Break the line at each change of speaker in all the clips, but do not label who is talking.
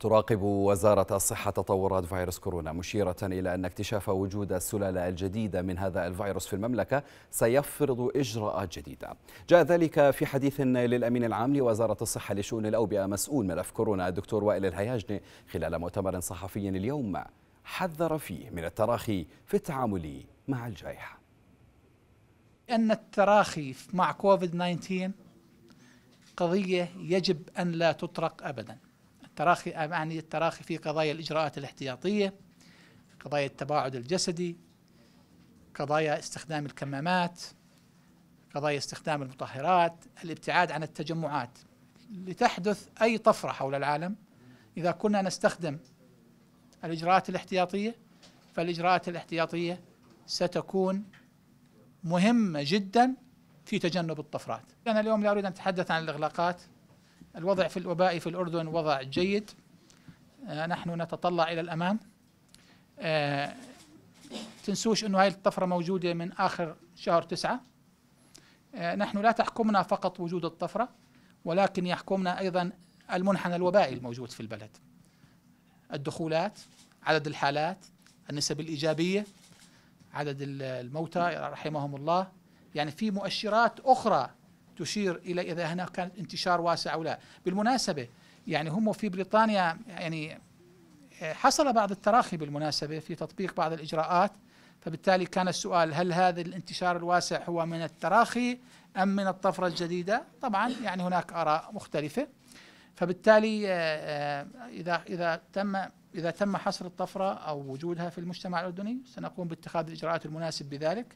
تراقب وزارة الصحة تطورات فيروس كورونا مشيرة إلى أن اكتشاف وجود السلالة الجديدة من هذا الفيروس في المملكة سيفرض إجراءات جديدة جاء ذلك في حديث للأمين العام لوزارة الصحة لشؤون الأوبئة مسؤول ملف كورونا الدكتور وائل الهياجني خلال مؤتمر صحفي اليوم حذر فيه من التراخي في التعامل مع الجائحة
أن التراخي مع كوفيد 19 قضية يجب أن لا تطرق أبداً تراخي أعني التراخي في قضايا الإجراءات الاحتياطية قضايا التباعد الجسدي قضايا استخدام الكمامات قضايا استخدام المطهرات الابتعاد عن التجمعات لتحدث أي طفرة حول العالم إذا كنا نستخدم الإجراءات الاحتياطية فالإجراءات الاحتياطية ستكون مهمة جدا في تجنب الطفرات أنا اليوم لا أريد أن أتحدث عن الإغلاقات الوضع في الوباء في الأردن وضع جيد آه، نحن نتطلع إلى الأمام آه، تنسوش أنه هاي الطفرة موجودة من آخر شهر تسعة آه، نحن لا تحكمنا فقط وجود الطفرة ولكن يحكمنا أيضا المنحنى الوبائي الموجود في البلد الدخولات عدد الحالات النسب الإيجابية عدد الموتى رحمهم الله يعني في مؤشرات أخرى تشير الى اذا هناك كان انتشار واسع او لا بالمناسبه يعني هم في بريطانيا يعني آه، حصل بعض التراخي بالمناسبه في تطبيق بعض الاجراءات فبالتالي كان السؤال هل هذا الانتشار الواسع هو من التراخي ام من الطفره الجديده؟ طبعا يعني هناك اراء مختلفه فبالتالي آه، آه، اذا اذا تم اذا تم حصر الطفره او وجودها في المجتمع الاردني سنقوم باتخاذ الاجراءات المناسب بذلك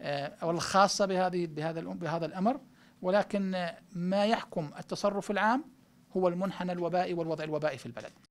آه، او الخاصه بهذه بهذا بهذا الامر ولكن ما يحكم التصرف العام هو المنحنى الوبائي والوضع الوبائي في البلد